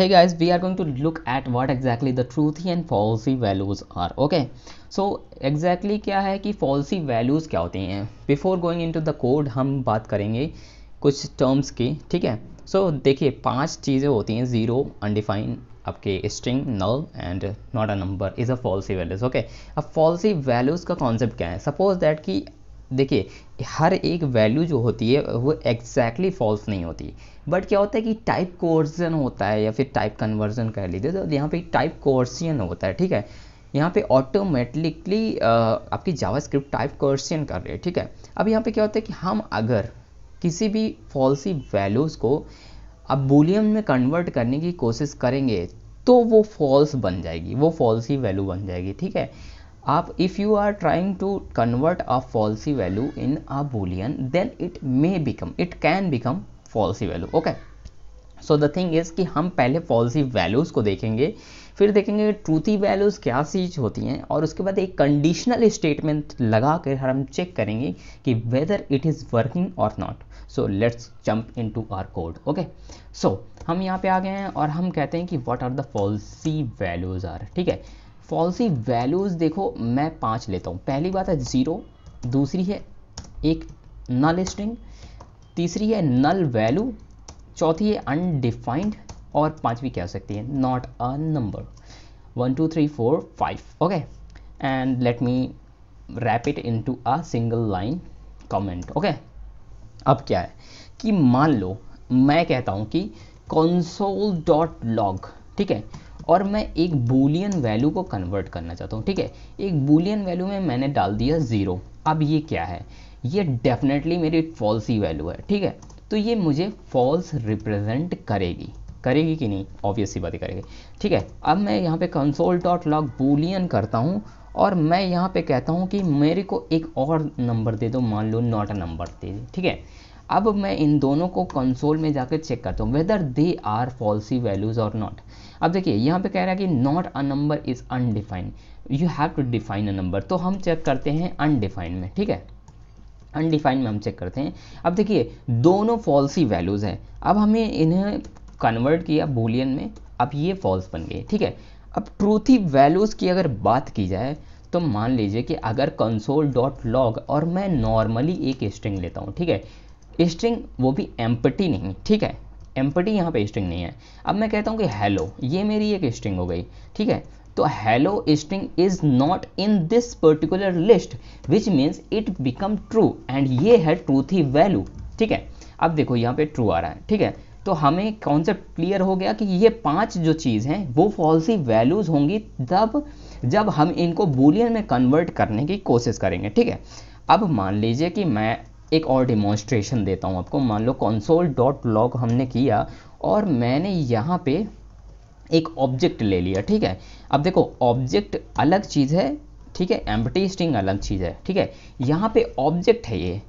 hey guys we are going to look at what exactly the truthy and falsy values are okay so exactly क्या है कि falsy values क्या होती हैं before going into the code हम बात करेंगे कुछ terms की ठीक है so देखिए पांच चीज़ें होती हैं zero undefined आपके string null and not a number is a falsy values okay अब falsy values का concept क्या है suppose that कि देखिए हर एक वैल्यू जो होती है वो एग्जैक्टली exactly फॉल्स नहीं होती बट क्या होता है कि टाइप कोर्सन होता है या फिर टाइप कन्वर्जन कर लीजिए तो यहाँ पे टाइप कोर्सियन होता है ठीक है यहाँ पे ऑटोमेटिकली आपकी जावास्क्रिप्ट टाइप कोर्सियन कर रही है ठीक है अब यहाँ पे क्या होता है कि हम अगर किसी भी फॉल्सी वैल्यूज़ को अब बोलियम में कन्वर्ट करने की कोशिश करेंगे तो वो फॉल्स बन जाएगी वो फॉल्सी वैल्यू बन जाएगी ठीक है आप if you are trying to convert a falsy value in a boolean then it may become it can become falsy value okay so the thing is कि हम पहले पॉलिसी वैल्यूज़ को देखेंगे फिर देखेंगे ट्रूथी वैल्यूज़ क्या चीज़ होती हैं और उसके बाद एक कंडीशनल स्टेटमेंट लगा कर हम चेक करेंगे कि वेदर इट इज़ वर्किंग और not so let's jump in to our code okay so हम यहाँ पे आ गए हैं और हम कहते हैं कि what are the falsy values are ठीक है फॉल्सी वैल्यूज़ देखो मैं पांच लेता हूँ पहली बात है ज़ीरो दूसरी है एक नल स्ट्रिंग तीसरी है नल वैल्यू चौथी है अनडिफाइंड और पांचवी क्या हो सकती है not a number one two three four five okay and let me wrap it in to a single line comment okay अब क्या है कि मान लो मैं कहता हूँ कि डॉट लॉग ठीक है और मैं एक बूलियन वैल्यू को कन्वर्ट करना चाहता हूँ ठीक है एक बूलियन वैल्यू में मैंने डाल दिया ज़ीरो अब ये क्या है ये डेफिनेटली मेरी फॉल्स ही वैल्यू है ठीक है तो ये मुझे फॉल्स रिप्रेजेंट करेगी करेगी कि नहीं ऑब्वियस ही करेगी ठीक है अब मैं यहाँ पे कंसोल डॉट लॉग बूलियन करता हूँ और मैं यहाँ पे कहता हूँ कि मेरे को एक और नंबर दे दो मान लो नॉट अ नंबर दे ठीक है अब मैं इन दोनों को कंसोल में जाकर चेक करता हूँ whether they are falsy values और नॉट अब देखिए यहाँ पे कह रहा है कि not a number is undefined you have to define a number तो हम चेक करते हैं अनडिफाइंड में ठीक है अनडिफाइंड में हम चेक करते हैं अब देखिए दोनों फॉल्सी वैल्यूज़ हैं अब हमें इन्हें कन्वर्ट किया बोलियन में अब ये फॉल्स बन गए ठीक है अब ट्रूथी वैल्यूज़ की अगर बात की जाए तो मान लीजिए कि अगर कंसोल डॉट लॉग और मैं नॉर्मली एक स्ट्रिंग लेता हूँ ठीक है स्ट्रिंग वो भी एम्पटी नहीं ठीक है एम्पटी यहाँ पे स्ट्रिंग नहीं है अब मैं कहता हूँ कि हेलो ये मेरी एक स्ट्रिंग हो गई ठीक है तो hello string is not in this particular list which means it become true and ये है ट्रू थी वैल्यू ठीक है अब देखो यहाँ पे ट्रू आ रहा है ठीक है तो हमें कॉन्सेप्ट क्लियर हो गया कि ये पांच जो चीज़ हैं वो फॉल्सी वैल्यूज़ होंगी तब जब हम इनको बोलियन में कन्वर्ट करने की कोशिश करेंगे ठीक है अब मान लीजिए कि मैं एक और डिमॉन्स्ट्रेशन देता हूँ आपको मान लो कंसोल डॉट लॉग हमने किया और मैंने यहाँ पे एक ऑब्जेक्ट ले लिया ठीक है अब देखो ऑब्जेक्ट अलग चीज़ है ठीक है एम्पटी स्ट्रिंग अलग चीज़ है ठीक है यहाँ पे ऑब्जेक्ट है ये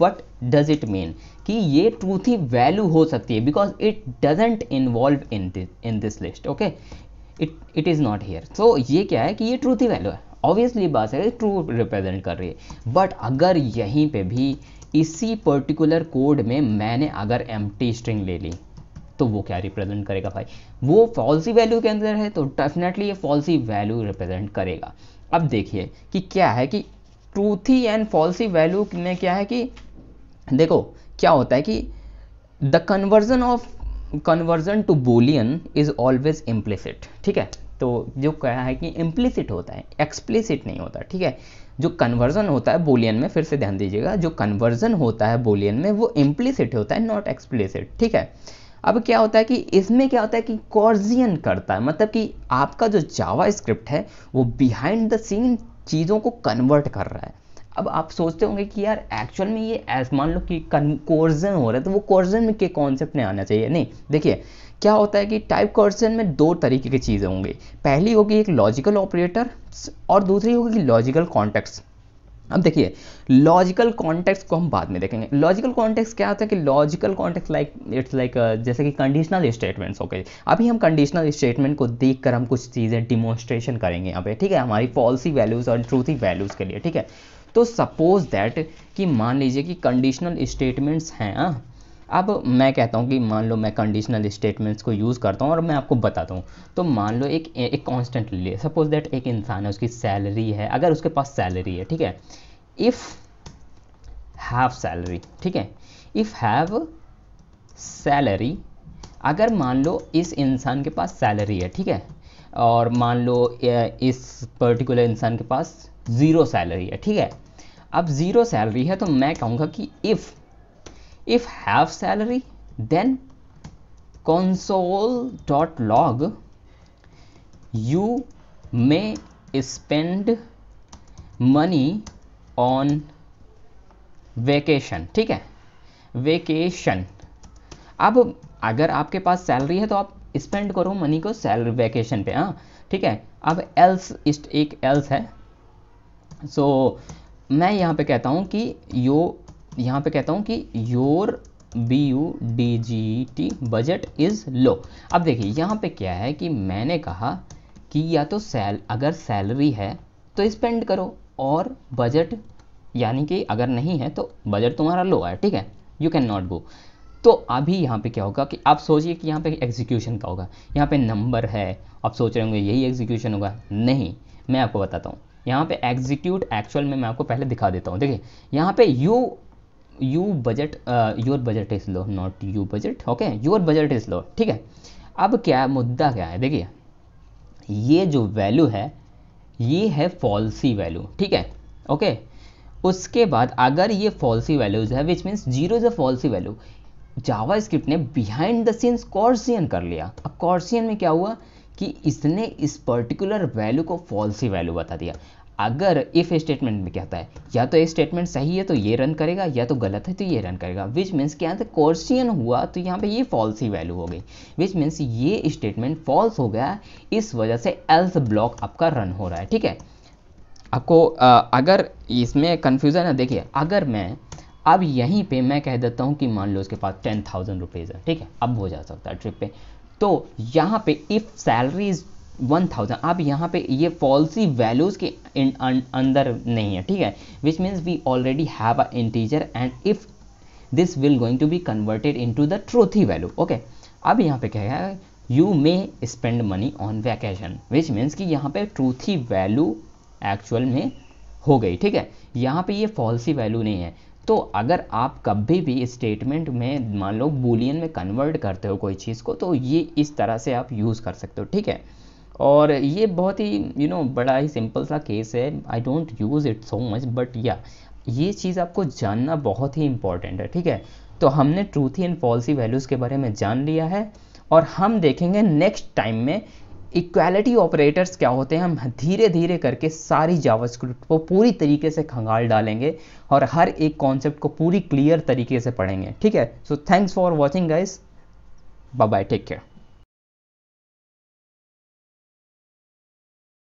वट डज इट मीन कि ये ट्रूथ ही वैल्यू हो सकती है because it doesn't involve in in this list okay it it is not here so ये क्या है कि ये ट्रूथ ही वैल्यू है ऑब्वियसली बात है ट्रू रिप्रेजेंट कर रही है बट अगर यहीं पे भी इसी पर्टिकुलर कोड में मैंने अगर एम स्ट्रिंग ले ली तो वो क्या रिप्रेजेंट करेगा भाई वो फॉल्सी वैल्यू के अंदर है तो डेफिनेटली ये फॉल्सी वैल्यू रिप्रेजेंट करेगा अब देखिए कि क्या है कि ट्रूथी एंड फॉल्सी वैल्यू में क्या है कि देखो क्या होता है कि the conversion of conversion to Boolean is always implicit ठीक है तो जो क्या है कि इम्प्लिसिट होता है एक्सप्लिसिट नहीं होता ठीक है जो कन्वर्जन होता है बोलियन में फिर से ध्यान दीजिएगा जो कन्वर्जन होता है बोलियन में वो इम्प्लीसिट होता है नॉट एक्सप्लिसिट ठीक है अब क्या होता है कि इसमें क्या होता है कि कॉर्जियन करता है मतलब कि आपका जो जावा स्क्रिप्ट है वो बिहाइंड द सीन चीज़ों को कन्वर्ट कर रहा है अब आप सोचते होंगे कि यार एक्चुअल में ये मान लो कि कोर्जन हो रहा है तो वो कोर्जन के कॉन्सेप्ट में आना चाहिए नहीं देखिए क्या होता है कि टाइप कर्सन में दो तरीके की चीज़ें होंगी पहली होगी एक लॉजिकल ऑपरेटर और दूसरी होगी लॉजिकल कॉन्टेक्ट अब देखिए लॉजिकल कॉन्टेक्स्ट को हम बाद में देखेंगे लॉजिकल कॉन्टेक्स्ट क्या होता है कि logical context like it's like जैसे कि कंडीशनल स्टेटमेंट्स हो गए अभी हम कंडीशनल स्टेटमेंट को देख कर हम कुछ चीज़ें डिमोन्स्ट्रेशन करेंगे यहाँ पे ठीक है हमारी फॉल्सी वैल्यूज़ और ट्रूथी वैल्यूज़ के लिए ठीक है तो सपोज दैट कि मान लीजिए कि कंडीशनल स्टेटमेंट्स हैं हाँ? अब मैं कहता हूँ कि मान लो मैं कंडीशनल स्टेटमेंट्स को यूज़ करता हूँ और मैं आपको बताता हूँ तो मान लो एक एक कॉन्स्टेंट ले लिया सपोज दैट एक इंसान है उसकी सैलरी है अगर उसके पास सैलरी है ठीक है इफ़ हैव सैलरी ठीक है इफ़ हैव सैलरी अगर मान लो इस इंसान के पास सैलरी है ठीक है और मान लो इस पर्टिकुलर इंसान के पास ज़ीरो सैलरी है ठीक है अब ज़ीरो सैलरी है तो मैं कहूँगा कि if if have salary then console dot log you may spend money on vacation ठीक है vacation अब अगर आपके पास सैलरी है तो आप स्पेंड करो मनी को सैलरी वेकेशन पे हाँ ठीक है अब एल्स एक एल्स है सो so, मैं यहाँ पे कहता हूँ कि यो यहाँ पे कहता हूँ कि your B U D G T budget is low अब देखिए यहाँ पे क्या है कि मैंने कहा कि या तो सैल अगर सैलरी है तो स्पेंड करो और बजट यानी कि अगर नहीं है तो बजट तुम्हारा लो है ठीक है यू कैन नॉट गो तो अभी यहाँ पे क्या होगा कि आप सोचिए कि यहाँ पे एग्जीक्यूशन का होगा यहाँ पे नंबर है आप सोच रहे होंगे यही एग्जीक्यूशन होगा नहीं मैं आपको बताता हूँ यहाँ पे एग्जीक्यूट एक्चुअल में मैं आपको पहले दिखा देता हूँ देखिए यहाँ पे you you budget your budget is low not you budget okay your budget is low ठीक है अब क्या मुद्दा क्या है देखिए ये जो वैल्यू है ये है फॉल्सी वैल्यू ठीक है ओके okay? उसके बाद अगर ये फॉल्सी वैल्यूज है which means zero is a falsy value JavaScript ने बिहाइंड द सीन्स कॉर्सियन कर लिया अब कॉर्सियन में क्या हुआ कि इसने इस पर्टिकुलर वैल्यू को फॉल्सी वैल्यू बता दिया अगर इफ स्टेटमेंट में कहता है या तो ये स्टेटमेंट सही है तो ये रन करेगा या तो गलत है तो ये रन करेगा विच मीन्स के यहाँ से क्वेश्चन हुआ तो यहाँ पे ये फॉल्स ही वैल्यू हो गई विच मीन्स ये स्टेटमेंट फॉल्स हो गया इस वजह से एल्स ब्लॉक आपका रन हो रहा है ठीक है आपको आ, अगर इसमें कन्फ्यूज़न है देखिए अगर मैं अब यहीं पर मैं कह देता हूँ कि मान लो उसके पास टेन थाउजेंड रुपीज़ है ठीक है अब हो जा सकता है ट्रिप पे तो यहाँ पे if salary is one thousand अब यहाँ पे ये फॉल्सी वैल्यूज़ के अंदर नहीं है ठीक है which means we already have a integer and if this will going to be converted in to the truthy value okay अब यहाँ पे क्या है you may spend money on vacation which means कि यहाँ पे ट्रूथी वैल्यू एक्चुअल में हो गई ठीक है यहाँ पे ये फॉल्सी वैल्यू नहीं है तो अगर आप कभी भी स्टेटमेंट में मान लो बुलियन में कन्वर्ट करते हो कोई चीज़ को तो ये इस तरह से आप यूज़ कर सकते हो ठीक है और ये बहुत ही यू you नो know, बड़ा ही सिंपल सा केस है I don't use it so much but या ये चीज़ आपको जानना बहुत ही इंपॉर्टेंट है ठीक है तो हमने ट्रूथी एंड फॉल्सी वैल्यूज़ के बारे में जान लिया है और हम देखेंगे नेक्स्ट टाइम में इक्वालिटी ऑपरेटर्स क्या होते हैं हम धीरे धीरे करके सारी जावास्क्रिप्ट को पूरी तरीके से खंगाल डालेंगे और हर एक कॉन्सेप्ट को पूरी क्लियर तरीके से पढ़ेंगे ठीक है so thanks for watching guys bye bye take care